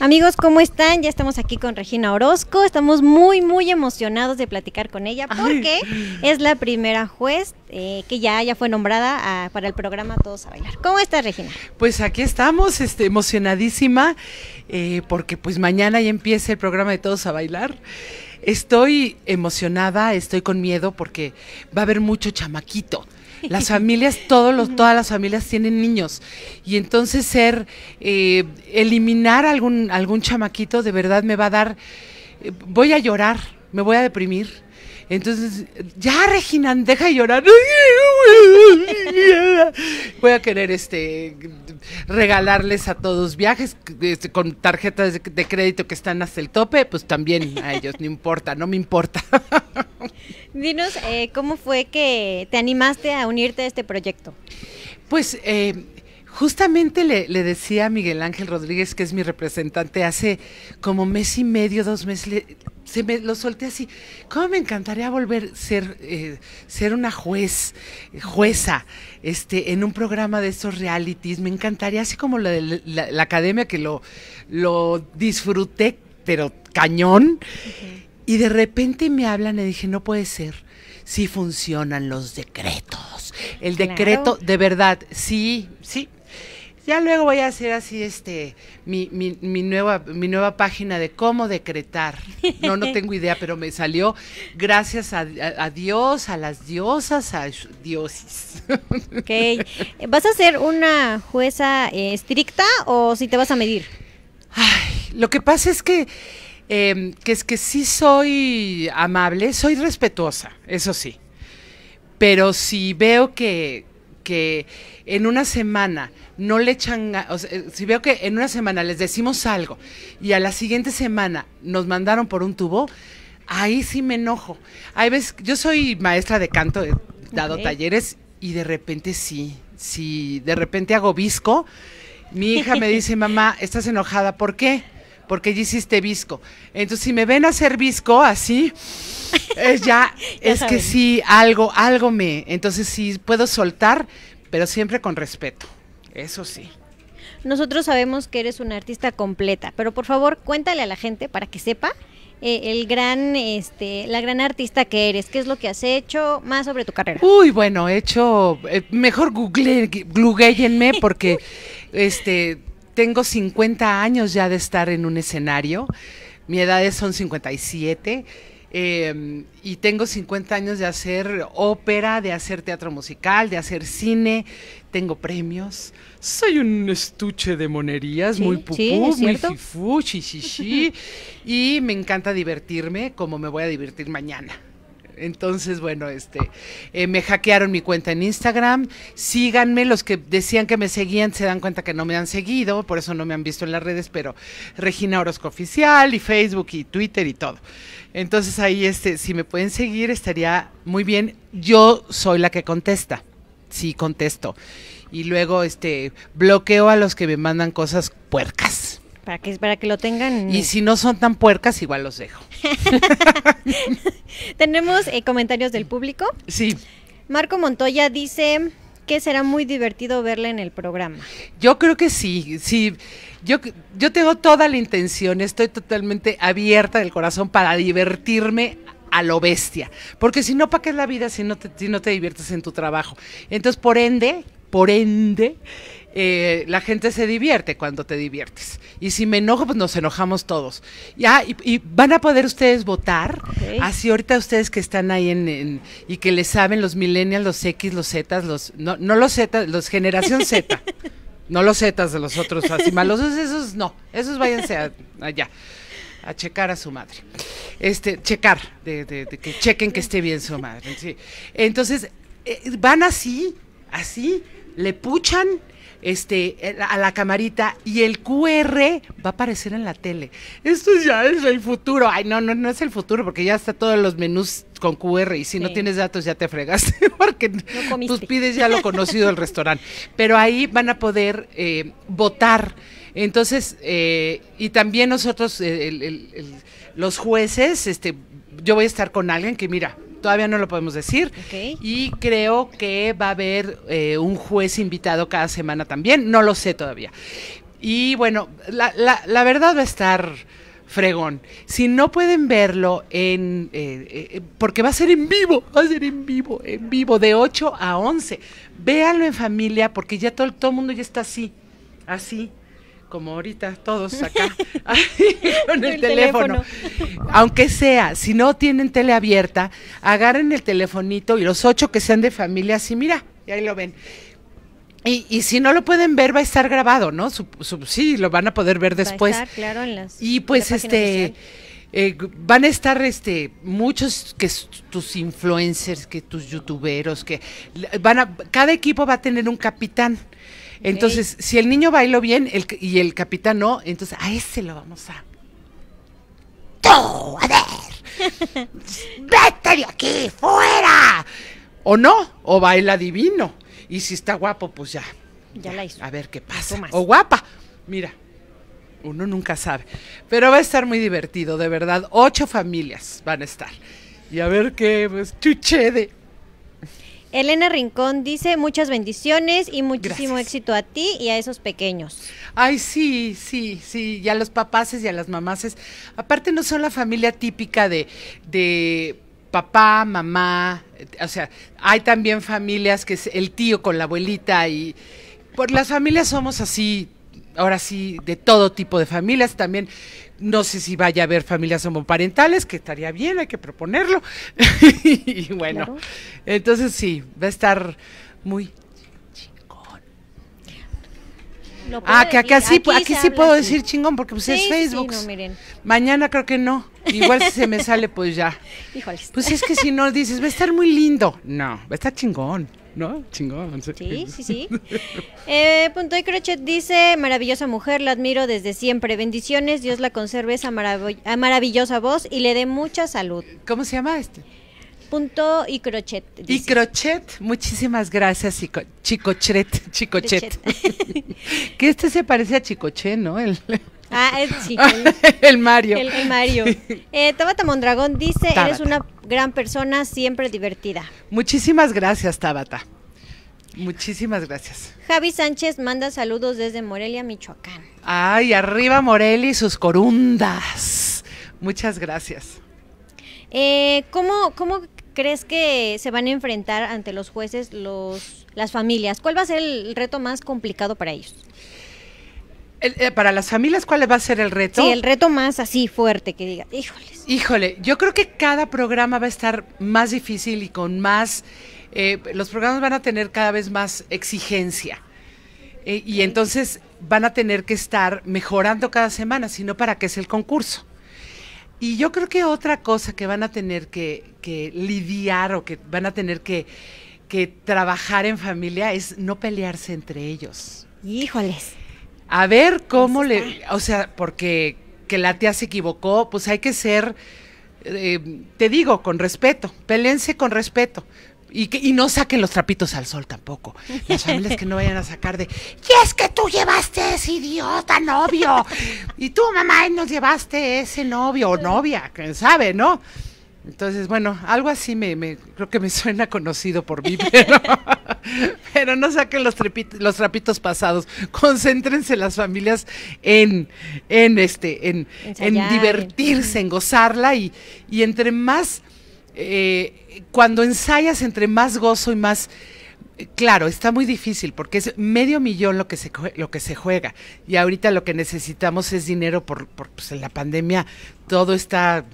Amigos, ¿cómo están? Ya estamos aquí con Regina Orozco. Estamos muy, muy emocionados de platicar con ella porque es la primera juez eh, que ya, ya fue nombrada ah, para el programa Todos a Bailar. ¿Cómo estás, Regina? Pues aquí estamos, este, emocionadísima, eh, porque pues mañana ya empieza el programa de Todos a Bailar. Estoy emocionada, estoy con miedo porque va a haber mucho chamaquito. Las familias, todos todas las familias tienen niños. Y entonces ser, eh, eliminar algún, algún chamaquito de verdad me va a dar, eh, voy a llorar, me voy a deprimir entonces, ya Regina deja de llorar. Voy a querer este regalarles a todos viajes este, con tarjetas de, crédito que están hasta el tope, pues también a ellos no importa, no me importa. Dinos, eh, ¿cómo fue que te animaste a unirte a este proyecto? Pues eh, Justamente le, decía a Miguel Ángel Rodríguez, que es mi representante, hace como mes y medio, dos meses, se me lo solté así. ¿Cómo me encantaría volver a ser, eh, ser una juez, jueza, este, en un programa de estos realities? Me encantaría, así como la, de la, academia que lo, lo disfruté, pero cañón. Y de repente me hablan le dije, no puede ser, sí funcionan los decretos. El decreto, de verdad, sí, sí, ya luego voy a hacer así este mi, nueva mi nueva página de cómo decretar. No no tengo idea, pero me salió gracias a, Dios, a las diosas, a Dioses. Ok. ¿Vas a ser una jueza estricta o si te vas a medir? Ay, lo que pasa es que em, que es que sí soy amable, soy respetuosa, eso sí. Pero si veo que, que en una semana no le echan, o sea, si veo que en una semana les decimos algo y a la siguiente semana nos mandaron por un tubo, ahí sí me enojo. Hay veces, yo soy maestra de canto, he dado talleres y de repente sí, sí, de repente hago visco. Mi hija me dice, mamá, estás enojada, ¿por qué? porque ya hiciste visco. Entonces, si me ven a hacer visco así, es ya, es que sí, algo, algo me. Entonces, sí, puedo soltar, pero siempre con respeto. Eso sí. Nosotros sabemos que eres una artista completa, pero por favor, cuéntale a la gente para que sepa eh, el gran, este, la gran artista que eres. ¿Qué es lo que has hecho? Más sobre tu carrera. Uy, bueno, he hecho, eh, mejor google, googleenme porque, este, tengo 50 años ya de estar en un escenario. Mi edad es, son 57. Em, y tengo 50 años de hacer ópera, de hacer teatro musical, de hacer cine, tengo premios, soy un estuche de monerías, muy pupú, muy fifú, y me encanta divertirme como me voy a divertir mañana. Entonces, bueno, este, eh, me hackearon mi cuenta en Instagram. Síganme, los que decían que me seguían se dan cuenta que no me han seguido, por eso no me han visto en las redes, pero Regina Orozco Oficial y Facebook y Twitter y todo. Entonces ahí, este, si me pueden seguir, estaría muy bien. Yo soy la que contesta. Sí, contesto. Y luego, este, bloqueo a los que me mandan cosas puercas. Para que, para que lo tengan. Y si no son tan puercas, igual los dejo. Tenemos eh, comentarios del público. Sí. Marco Montoya dice que será muy divertido verla en el programa. Yo creo que sí, sí. Yo, yo tengo toda la intención, estoy totalmente abierta del corazón para divertirme a lo bestia. Porque si no, ¿para qué es la vida si no, si no te diviertes en tu trabajo? Entonces, por ende, por ende, eh, la gente se divierte cuando te diviertes. Y si me enojo, pues nos enojamos todos. Ya, y, van a poder ustedes votar. Así ahorita ustedes que están ahí en, y que les saben los millennials, los X, los Z, los, no, no los Z, los generación Z. no los Z de los otros así malos, esos no, esos váyanse allá a checar a su madre. Este, checar, de, que chequen que esté bien su madre. Entonces, eh, van así, así, le puchan este, a la camarita y el QR va a aparecer en la tele. Esto ya es el futuro. Ay, no, no, no es el futuro porque ya está todos los menús con QR y si no tienes datos ya te fregaste porque tus pides ya lo conocido del restaurante. Pero ahí van a poder eh, votar. Entonces, eh, y también nosotros, eh, los jueces, este, yo voy a estar con alguien que mira, todavía no lo podemos decir. Y creo que va a haber eh, un juez invitado cada semana también, no lo sé todavía. Y bueno, la, verdad va a estar fregón. Si no pueden verlo en... Eh, eh, porque va a ser en vivo, va a ser en vivo, en vivo, de 8 a 11. Véanlo en familia porque ya todo el mundo ya está así, así como ahorita todos acá con el, teléfono. Aunque sea, si no tienen tele abierta, agarren el telefonito y los ocho que sean de familia, así mira, y ahí lo ven. Y, si no lo pueden ver, va a estar grabado, ¿no? sí, lo van a poder ver después. claro, y pues este... Eh, van a estar este muchos que tus influencers, que tus youtuberos, que van a, cada equipo va a tener un capitán. Entonces, si el niño bailó bien y el capitán no, entonces a ese lo vamos a. ¡Tú! ¡A ver! ¡Vete de aquí! ¡Fuera! O no, o baila divino. Y si está guapo, pues ya. Ya, la hizo. A ver qué pasa. O guapa. Mira, uno nunca sabe. Pero va a estar muy divertido, de verdad. Ocho familias van a estar. Y a ver qué pues, de... Elena Rincón dice muchas bendiciones y muchísimo éxito a ti y a esos pequeños. Ay, sí, sí, sí, y a los papaces y a las mamaces. Aparte no son la familia típica de, de papá, mamá, o sea, hay también familias que es el tío con la abuelita y por las familias somos así ahora sí, de todo tipo de familias. También no sé si vaya a haber familias homoparentales, que estaría bien, hay que proponerlo. y bueno, entonces sí, va a estar muy chingón. ah, que acá, sí, aquí, sí puedo decir chingón porque pues es Facebook. miren. Mañana creo que no. Igual si se me sale, pues ya. Híjoles. Pues es que si no dices, va a estar muy lindo. No, va a estar chingón. ¿No? Chingón. Sí, sí, sí. Eh, punto y Crochet dice, maravillosa mujer, la admiro desde siempre. Bendiciones, Dios la conserve esa ah, maravillosa voz y le dé mucha salud. ¿Cómo se llama este? Punto y crochet. Y crochet, muchísimas gracias, Chicochet. Chicochet. que este se parece a Chicochet, ¿no? El... Ah, sí. El, Mario. El, Mario. Eh, Tabata Mondragón dice, eres una gran persona, siempre divertida. Muchísimas gracias, Tabata. Muchísimas gracias. Javi Sánchez manda saludos desde Morelia, Michoacán. Ay, arriba Morelia y sus corundas. Muchas gracias. Eh, ¿cómo, ¿Cómo crees que se van a enfrentar ante los jueces los, las familias? ¿Cuál va a ser el reto más complicado para ellos? Eh, para las familias, ¿cuál va a ser el reto? Sí, el reto más así fuerte que diga, híjoles. Híjole, yo creo que cada programa va a estar más difícil y con más, eh, los programas van a tener cada vez más exigencia. Eh, y entonces van a tener que estar mejorando cada semana, sino para qué es el concurso. Y yo creo que otra cosa que van a tener que, que lidiar o que van a tener que, que trabajar en familia es no pelearse entre ellos. Híjoles. A ver cómo le, o sea, porque que la tía se equivocó, pues hay que ser, eh, te digo, con respeto, pelense con respeto. Y, que, y no saquen los trapitos al sol tampoco. Las familias que no vayan a sacar de, y es que tú llevaste ese idiota novio, y tú mamá nos llevaste ese novio o novia, quién sabe, ¿no? Entonces, bueno, algo así me, creo que me suena conocido por mí, pero, no saquen los, los trapitos pasados. Concéntrense las familias en, en este, en, en divertirse, en gozarla y, entre más, eh, cuando ensayas, entre más gozo y más Claro, está muy difícil porque es medio millón lo que se lo que se juega y ahorita lo que necesitamos es dinero por, por pues en la pandemia todo está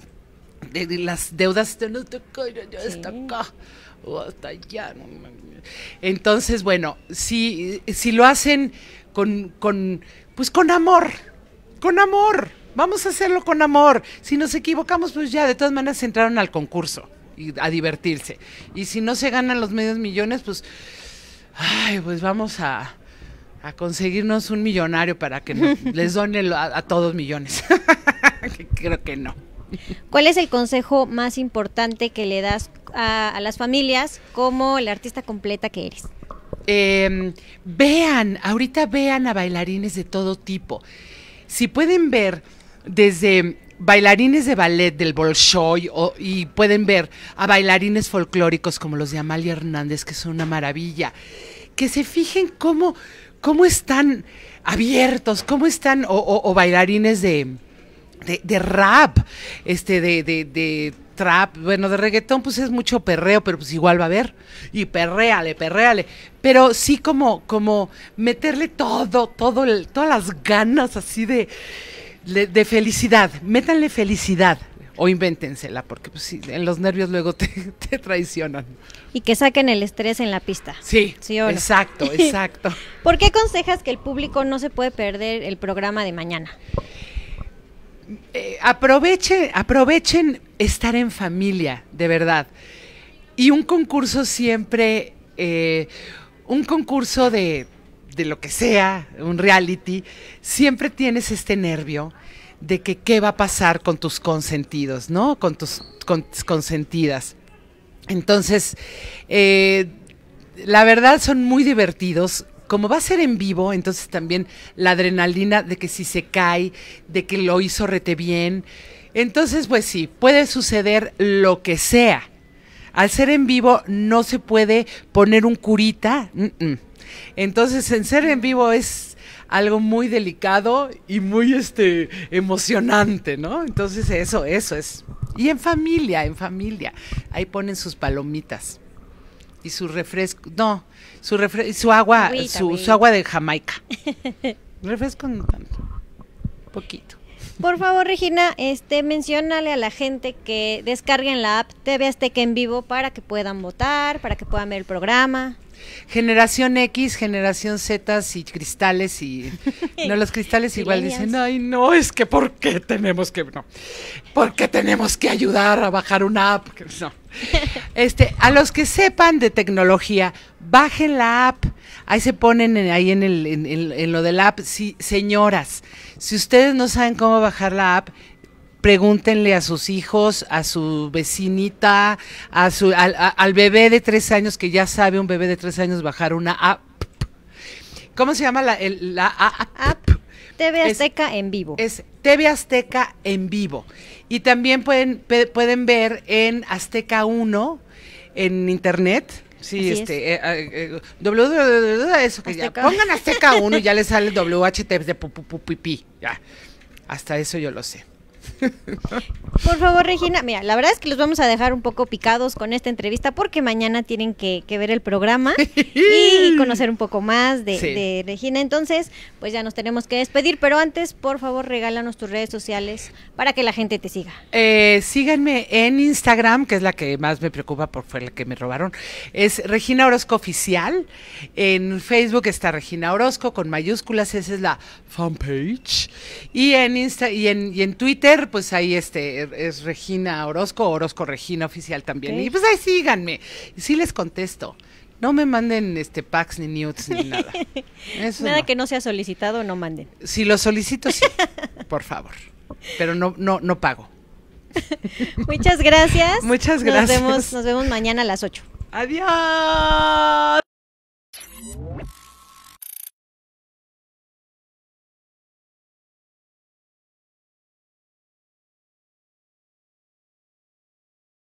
las deudas no acá o hasta Entonces, bueno, si, si lo hacen con, con, pues con amor, con amor, vamos a hacerlo con amor. Si nos equivocamos, pues ya, de todas maneras entraron al concurso y a divertirse. Y si no se ganan los medios millones, pues, ay, pues vamos a, a conseguirnos un millonario para que les donen a todos millones. Creo que no. ¿Cuál es el consejo más importante que le das a, las familias como la artista completa que eres? Em, vean, ahorita vean a bailarines de todo tipo. Si pueden ver desde bailarines de ballet del Bolshoi y pueden ver a bailarines folclóricos como los de Amalia Hernández, que son una maravilla, que se fijen cómo, cómo están abiertos, cómo están, o bailarines de, de, rap, este, de, de, de trap, bueno, de reggaetón, pues es mucho perreo, pero pues igual va a haber. Y perréale, perréale. Pero sí como, como meterle todo, todo el, todas las ganas así de, de, felicidad. Métanle felicidad. O invéntensela, porque pues, en los nervios luego te, traicionan. Y que saquen el estrés en la pista. Sí, ¿sí exacto, exacto. ¿Por qué aconsejas que el público no se puede perder el programa de mañana? Eh, aprovechen, estar en familia, de verdad. Y un concurso siempre, eh, un concurso de, de lo que sea, un reality, siempre tienes este nervio de que qué va a pasar con tus consentidos, ¿no? Con tus consentidas. Entonces, eh, la verdad son muy divertidos como va a ser en vivo, entonces también la adrenalina de que si se cae, de que lo hizo rete bien. Entonces, pues sí, puede suceder lo que sea. Al ser en vivo no se puede poner un curita. Entonces, en ser en vivo es algo muy delicado y muy este emocionante, ¿no? Entonces, eso, eso es. Y en familia, en familia. Ahí ponen sus palomitas y su refresco, no, su su agua, su, agua de Jamaica. refresco no tanto, poquito. Por favor, Regina, este, mencionale a la gente que descarguen la app TV Azteca en vivo para que puedan votar, para que puedan ver el programa. Generación X, generación Z y cristales y no los cristales igual dicen, "Ay, no, es que porque tenemos que no. tenemos que ayudar a bajar una app?" Este, a los que sepan de tecnología, bajen la app. Ahí se ponen en, ahí en, el, en, lo del app, señoras. Si ustedes no saben cómo bajar la app, pregúntenle a sus hijos, a su vecinita, a su, al, bebé de tres años que ya sabe un bebé de tres años bajar una app. ¿Cómo se llama la, la app? TV Azteca en vivo. Es TV Azteca en vivo. Y también pueden, pueden ver en Azteca 1 en internet. Sí, este, eso que Ya, pongan Azteca 1 y ya les sale el de pipí. Ya. Hasta eso yo lo sé. Por favor, Regina, mira, la verdad es que los vamos a dejar un poco picados con esta entrevista porque mañana tienen que, ver el programa y conocer un poco más de, Regina. Entonces, pues ya nos tenemos que despedir, pero antes, por favor, regálanos tus redes sociales para que la gente te siga. Eh, síganme en Instagram, que es la que más me preocupa por fue la que me robaron. Es Regina Orozco Oficial. En Facebook está Regina Orozco con mayúsculas, esa es la fanpage. Y y en Twitter pues ahí este es Regina Orozco, Orozco Regina oficial también. Y pues ahí síganme. sí les contesto. No me manden este packs ni nudes ni nada. nada que no sea solicitado, no manden. Si lo solicito, sí, por favor. Pero no, no, no pago. Muchas gracias. Muchas gracias. nos vemos mañana a las 8. Adiós.